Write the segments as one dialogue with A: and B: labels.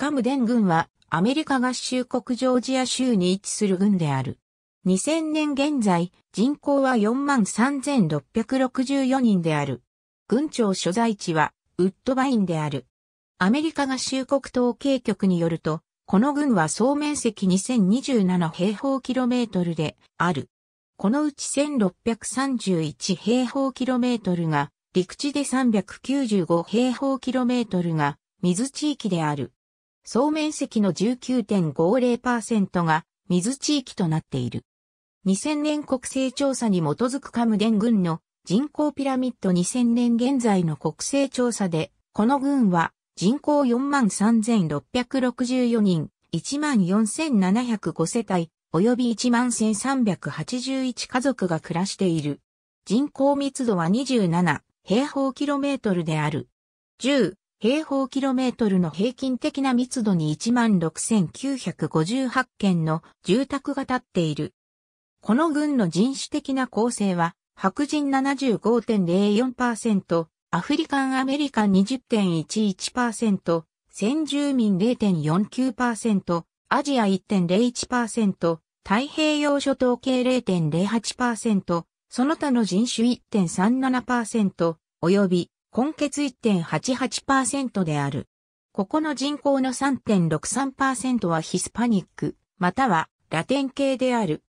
A: カムデン軍はアメリカ合衆国ジョージア州に位置する軍である。2000年現在、人口は43,664人である。軍庁所在地はウッドバインである。アメリカ合衆国統計局によると、この軍は総面積2027平方キロメートルである。このうち1631平方キロメートルが陸地で395平方キロメートルが水地域である。総面積の19.50%が水地域となっている。2000年国勢調査に基づくカムデン郡の人口ピラミッド2000年現在の国勢調査で、この郡は人口43,664人、14,705世帯、及び11,381家族が暮らしている。人口密度は27平方キロメートルである。10、平方キロメートルの平均的な密度に16,958件の住宅が建っている。この郡の人種的な構成は、白人75.04%、アフリカンアメリカン20.11%、先住民0.49%、アジア1.01%、太平洋諸島系0.08%、その他の人種1.37%、及び根血1.88%である。ここの人口の3.63%はヒスパニック、またはラテン系である。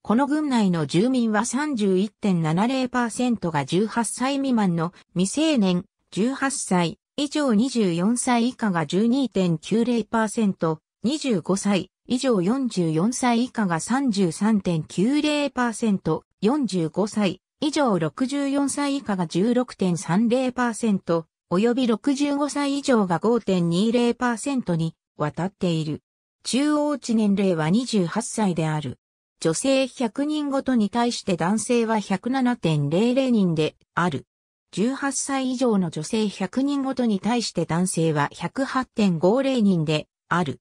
A: この群内の住民は31.70%が18歳未満の未成年、18歳以上24歳以下が12.90%、25歳以上44歳以下が33.90%、45歳以上64歳以下が16.30%、及び65歳以上が5.20%に渡っている。中央値年齢は28歳である。女性100人ごとに対して男性は107.00人である。18歳以上の女性100人ごとに対して男性は108.50人である。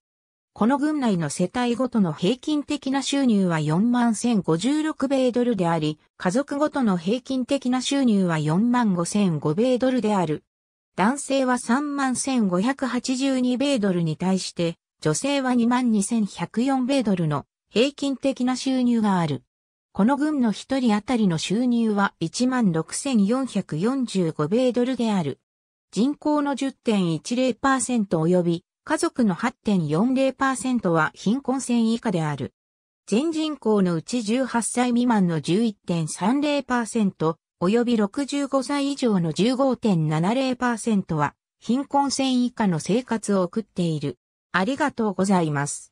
A: この軍内の世帯ごとの平均的な収入は41,056米ドルであり、家族ごとの平均的な収入は45,005米ドルである。男性は31,582米ドルに対して、女性は22,104米ドルの平均的な収入がある。この軍の一人当たりの収入は16,445米ドルである。人口の10.10%及び家族の8.40%は貧困線以下である。全人口のうち18歳未満の11.30%、及び65歳以上の15.70%は貧困線以下の生活を送っている。ありがとうございます。